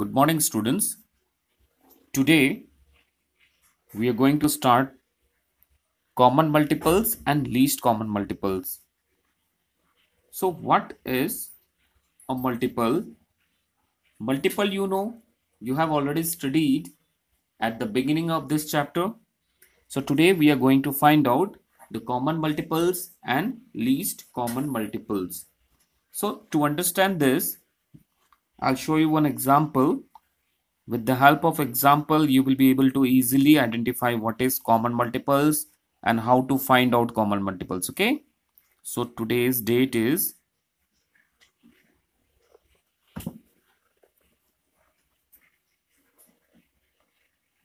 Good morning students. Today we are going to start common multiples and least common multiples. So what is a multiple? Multiple you know you have already studied at the beginning of this chapter. So today we are going to find out the common multiples and least common multiples. So to understand this I'll show you one example. With the help of example, you will be able to easily identify what is common multiples and how to find out common multiples. Okay. So today's date is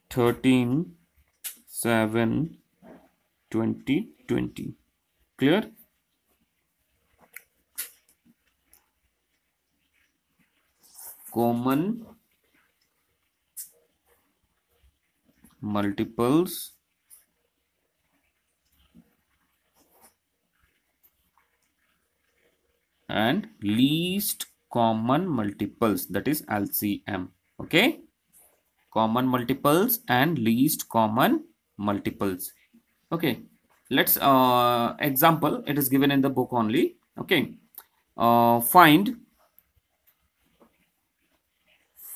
thirteen seven twenty twenty. Clear? common multiples and least common multiples that is LCM okay common multiples and least common multiples okay let's uh example it is given in the book only okay uh find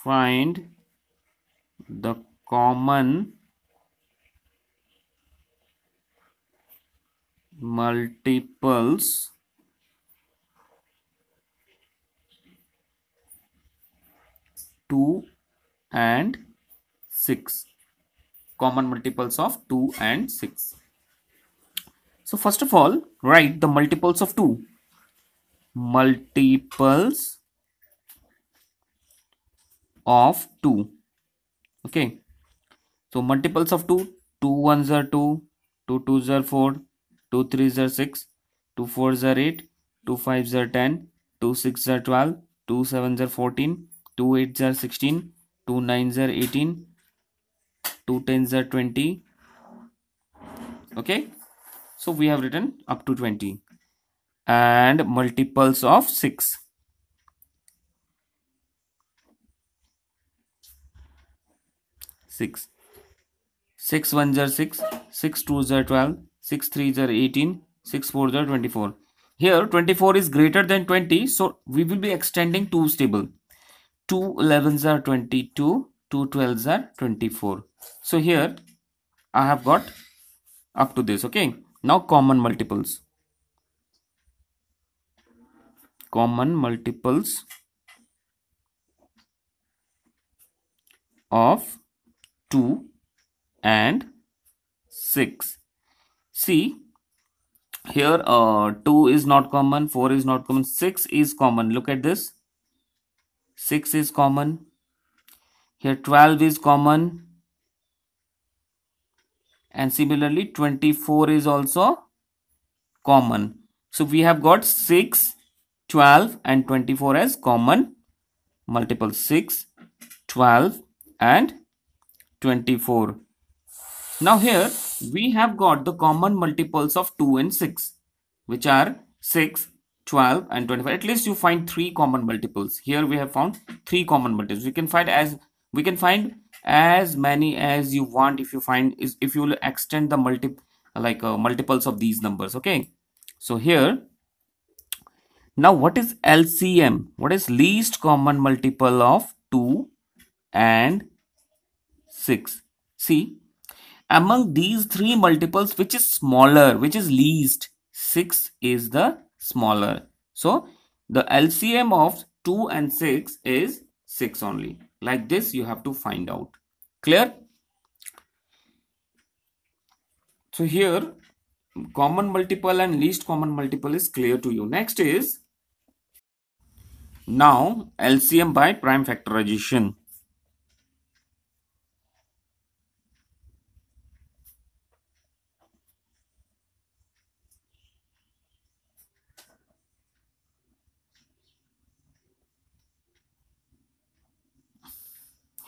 find the common multiples two and six common multiples of 2 and 6 so first of all write the multiples of 2 multiples of 2 okay so multiples of 2 2 ones are 2 2 twos are 4 2 threes are 6 2 fours are 8 2 fives are 10 2 sixes are 12 2 sevens are 14 2 eights are 16 2 nines are 18 2 tens are 20 okay so we have written up to 20 and multiples of 6 6. 6 1 are 6, 6 2 are 12, 6 3 are 18, 6 4 are 24. Here 24 is greater than 20 so we will be extending 2's table. 2 11s are 22, 2 12s are 24. So here I have got up to this okay. Now common multiples. Common multiples of 2 and 6. See, here uh, 2 is not common, 4 is not common, 6 is common. Look at this. 6 is common. Here 12 is common. And similarly 24 is also common. So we have got 6, 12 and 24 as common multiple 6, 12 and 24. Now here we have got the common multiples of 2 and 6 which are 6, 12 and 25. At least you find 3 common multiples. Here we have found 3 common multiples. We can find as we can find as many as you want if you find is if you will extend the multi like uh, multiples of these numbers okay so here now what is lcm what is least common multiple of 2 and 6. See, among these three multiples, which is smaller, which is least? 6 is the smaller. So, the LCM of 2 and 6 is 6 only. Like this, you have to find out. Clear? So, here, common multiple and least common multiple is clear to you. Next is, now, LCM by prime factorization.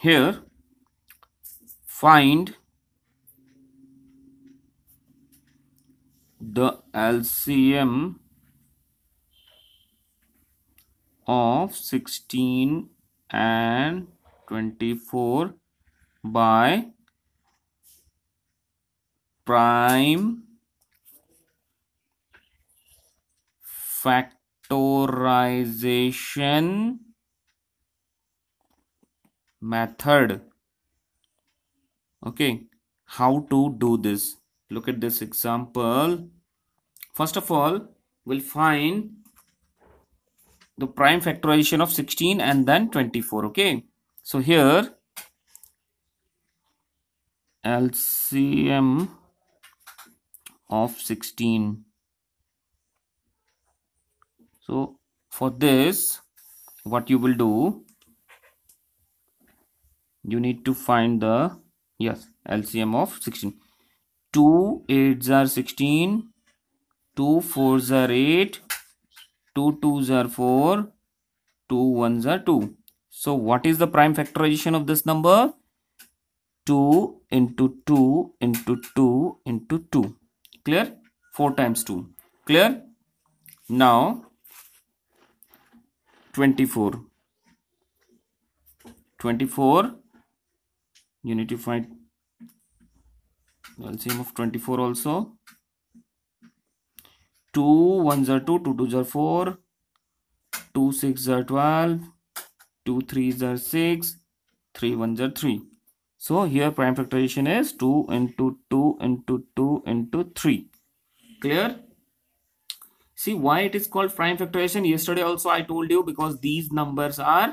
here find the LCM of 16 and 24 by prime factorization method okay how to do this look at this example first of all we'll find the prime factorization of 16 and then 24 okay so here LCM of 16 so for this what you will do you need to find the yes LCM of 16 2 8s are 16 2 4s are 8 2 2s are 4 2 1s are 2 so what is the prime factorization of this number 2 into 2 into 2 into 2 clear 4 times 2 clear now 24 24 find LCM of 24 also 2 1s are 2 2 2s are 4 2 6 are 12 2 3s are 6 3 1s are 3 so here prime factorization is 2 into 2 into 2 into 3 clear see why it is called prime factorization yesterday also i told you because these numbers are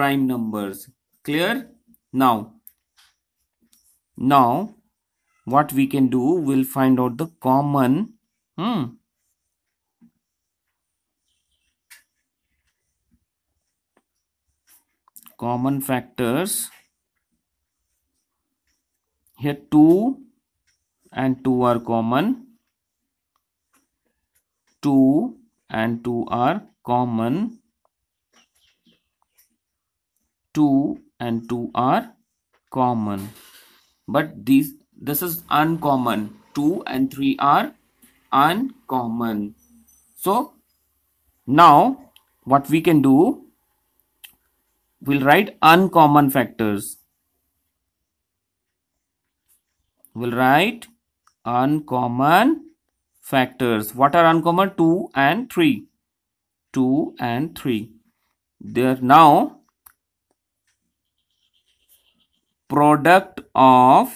prime numbers clear now now what we can do we'll find out the common hmm, common factors here 2 and 2 are common 2 and 2 are common 2 and 2 are common but these this is uncommon 2 and 3 are uncommon so now what we can do we'll write uncommon factors we'll write uncommon factors what are uncommon 2 and 3 2 and 3 there now product of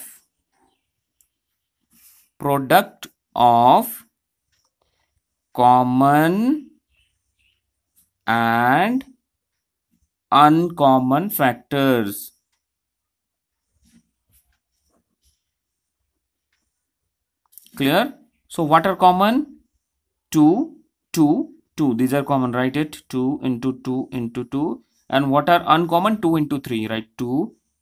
product of common and uncommon factors clear so what are common 2 2 2 these are common write it 2 into 2 into 2 and what are uncommon 2 into 3 right 2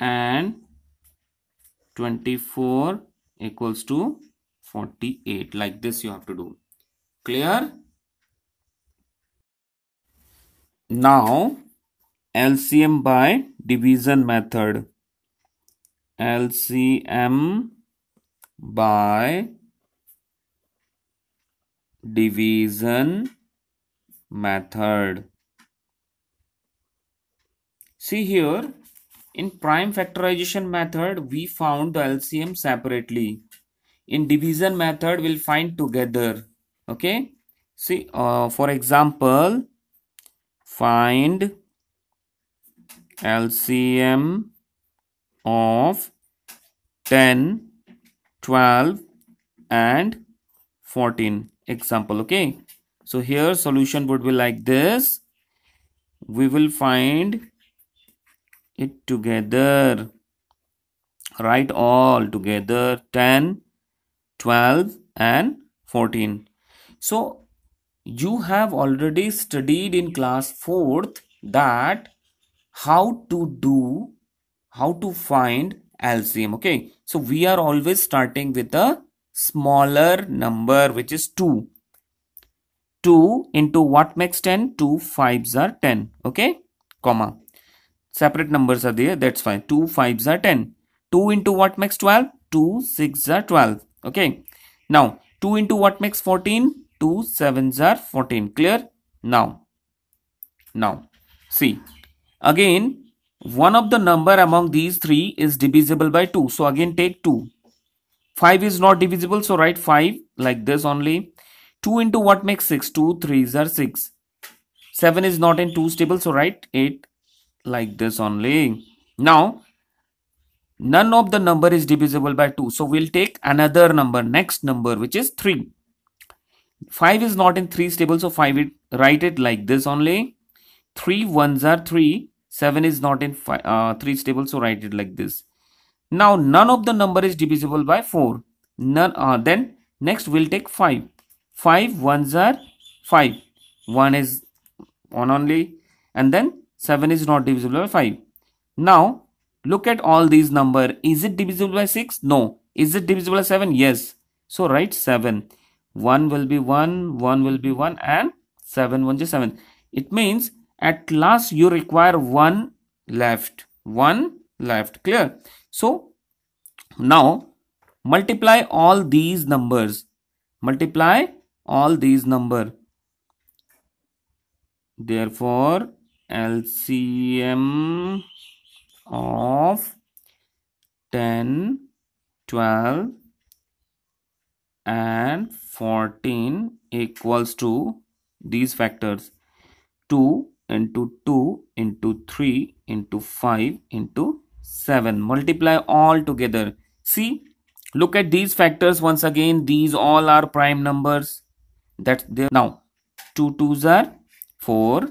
and 24 equals to 48 like this you have to do clear now LCM by division method LCM by division method see here in prime factorization method, we found the LCM separately. In division method, we'll find together. Okay. See, uh, for example, find LCM of 10, 12 and 14 example. Okay. So here solution would be like this. We will find it together write all together 10 12 and 14 so you have already studied in class 4th that how to do how to find LCM okay so we are always starting with a smaller number which is 2 2 into what makes 10 2 5s are 10 okay comma separate numbers are there that's fine 2 5s are 10 2 into what makes 12 2 6 are 12 okay now 2 into what makes 14 2 7s are 14 clear now now see again one of the number among these three is divisible by 2 so again take 2 5 is not divisible so write 5 like this only 2 into what makes 6 2 3s are 6 7 is not in 2's table so write 8 like this only now none of the number is divisible by 2 so we'll take another number next number which is 3 5 is not in 3 table so 5 it write it like this only 3 ones are 3 7 is not in five, uh, 3 table so write it like this now none of the number is divisible by 4 none uh, then next we'll take 5 5 ones are 5 1 is 1 only and then 7 is not divisible by 5. Now, look at all these number. Is it divisible by 6? No. Is it divisible by 7? Yes. So, write 7. 1 will be 1, 1 will be 1 and 7 1 is 7. It means at last you require 1 left. 1 left. Clear? So, now multiply all these numbers. Multiply all these number. Therefore, LCM of 10, 12 and 14 equals to these factors 2 into 2 into 3 into 5 into 7 multiply all together see look at these factors once again these all are prime numbers that's there now 2 2s are 4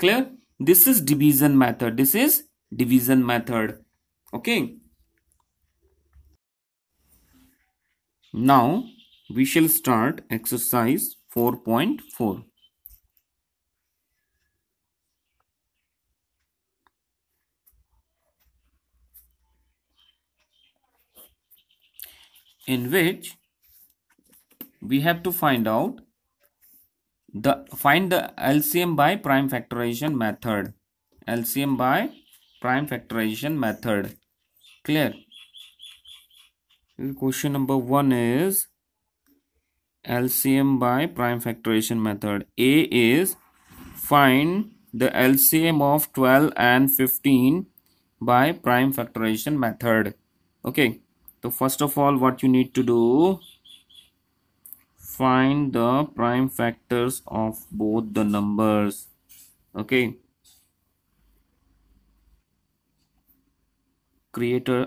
clear this is division method this is division method okay now we shall start exercise 4.4 in which we have to find out the find the LCM by prime factorization method. LCM by prime factorization method. Clear? Question number one is LCM by prime factorization method. A is find the LCM of 12 and 15 by prime factorization method. Okay. So first of all, what you need to do find the prime factors of both the numbers okay create a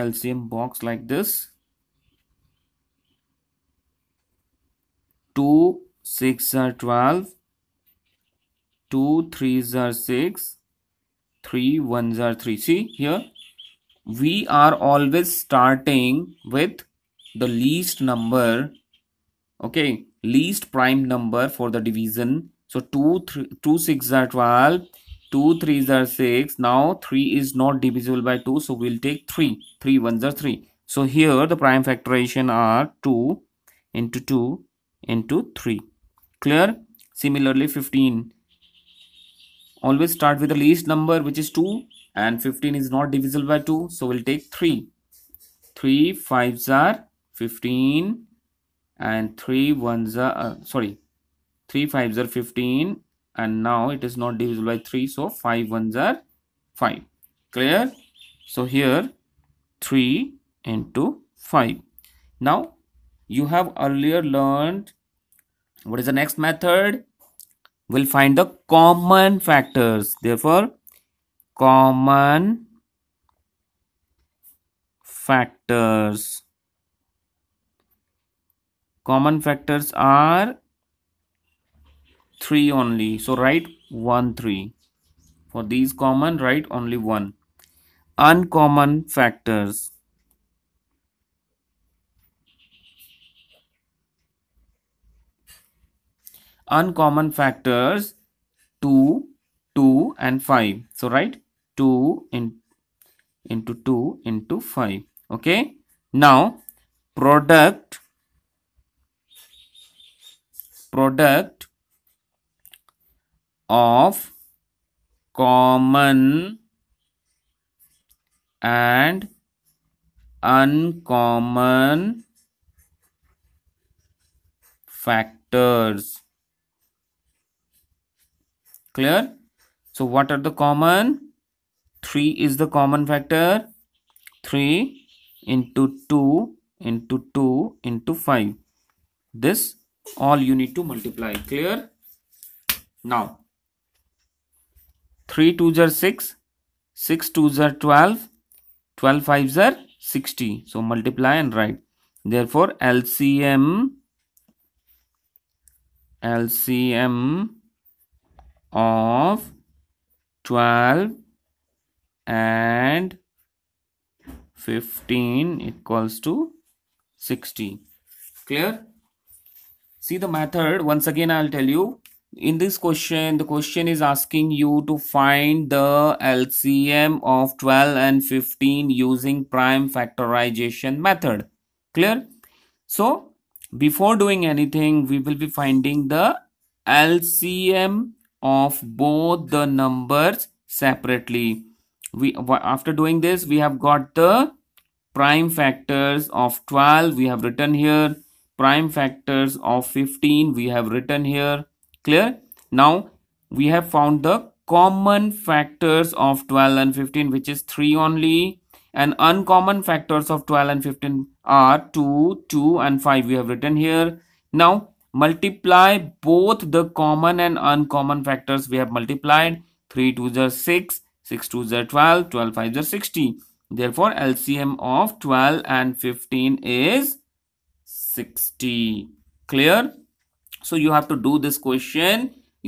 LCM box like this 2 6 are 12 2 3s are 6 3 1s are 3 see here we are always starting with the least number okay least prime number for the division so 2 3 2 6 are 12 2 3 are 6 now 3 is not divisible by 2 so we'll take 3 3 ones are 3 so here the prime factorization are 2 into 2 into 3 clear similarly 15 always start with the least number which is 2 and 15 is not divisible by 2 so we'll take 3 3 5s are 15 and 3 ones are uh, sorry 3 fives are 15 and now it is not divisible by 3 so 5 ones are 5 clear so here 3 into 5 now you have earlier learned what is the next method we'll find the common factors therefore common factors common factors are 3 only so write 1 3 for these common write only 1 uncommon factors uncommon factors 2 2 and 5 so write 2 in, into 2 into 5 okay now product product of common and uncommon factors clear so what are the common 3 is the common factor 3 into 2 into 2 into 5 this all you need to multiply clear now 3 2s are 6 6 2s are 12 12 5s are 60 so multiply and write therefore lcm lcm of 12 and 15 equals to 60 clear see the method once again i'll tell you in this question the question is asking you to find the lcm of 12 and 15 using prime factorization method clear so before doing anything we will be finding the lcm of both the numbers separately we after doing this we have got the prime factors of 12 we have written here prime factors of 15 we have written here clear now we have found the common factors of 12 and 15 which is 3 only and uncommon factors of 12 and 15 are 2 2 and 5 we have written here now multiply both the common and uncommon factors we have multiplied 3 2, are 6 6 2, are 12 12 5, are 60 therefore lcm of 12 and 15 is 60 clear so you have to do this question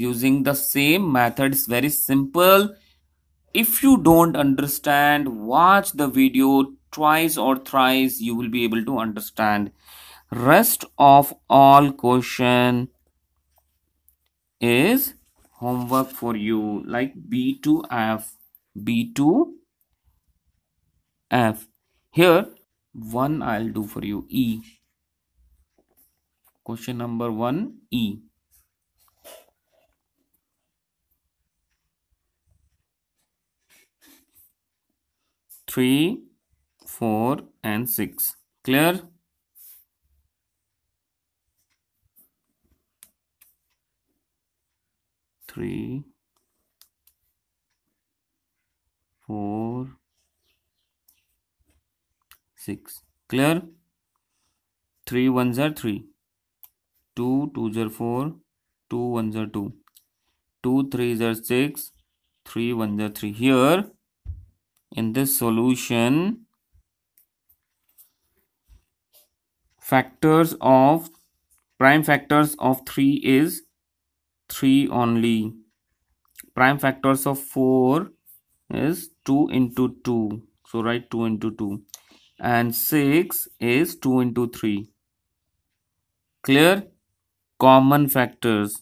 using the same method it's very simple if you don't understand watch the video twice or thrice you will be able to understand rest of all question is homework for you like b2f b2f here one i'll do for you e Question number 1 E. Three, four, and six. Clear? Three, four, six. Clear? Three ones are three. 2 2 are 4 2 1s are 2 2 3s are 6 3 1s are 3 here in this solution factors of prime factors of 3 is 3 only prime factors of 4 is 2 into 2 so write 2 into 2 and 6 is 2 into 3 clear common factors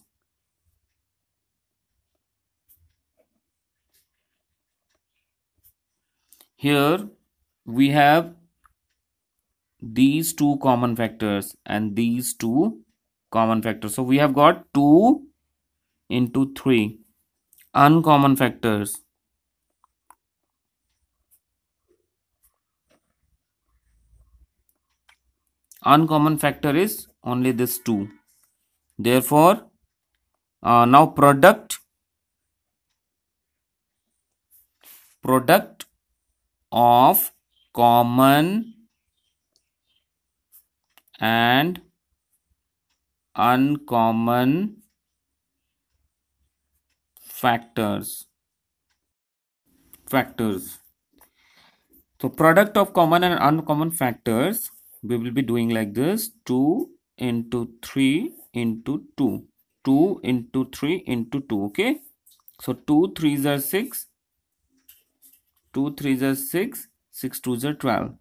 here we have these two common factors and these two common factors so we have got 2 into 3 uncommon factors uncommon factor is only this 2 Therefore, uh, now product product of common and uncommon factors factors so product of common and uncommon factors we will be doing like this 2 into 3 into 2 2 into 3 into 2 okay so 2 3s are 6 2 3s are 6 6 2s are 12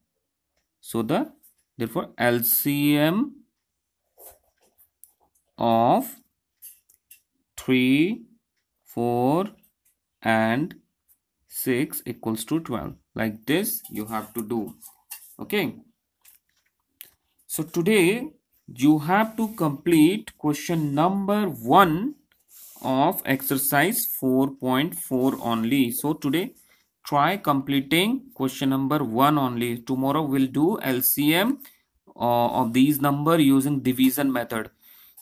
so the therefore LCM of 3 4 and 6 equals to 12 like this you have to do okay so today you have to complete question number 1 of exercise 4.4 only so today try completing question number 1 only tomorrow we'll do lcm uh, of these number using division method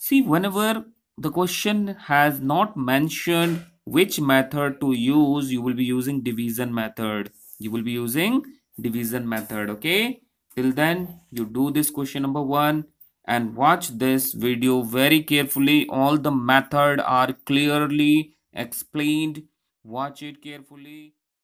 see whenever the question has not mentioned which method to use you will be using division method you will be using division method okay till then you do this question number 1 and watch this video very carefully all the method are clearly explained watch it carefully